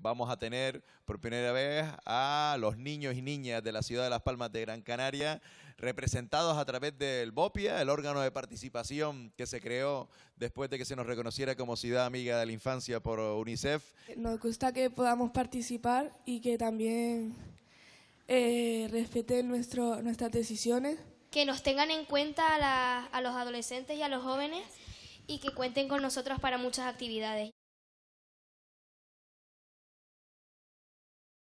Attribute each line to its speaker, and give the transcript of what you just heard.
Speaker 1: vamos a tener por primera vez a los niños y niñas de la ciudad de Las Palmas de Gran Canaria representados a través del BOPIA, el órgano de participación que se creó después de que se nos reconociera como ciudad amiga de la infancia por UNICEF.
Speaker 2: Nos gusta que podamos participar y que también eh, respeten nuestras decisiones. Que nos tengan en cuenta a los adolescentes
Speaker 3: y a los jóvenes y que cuenten con nosotros para muchas actividades.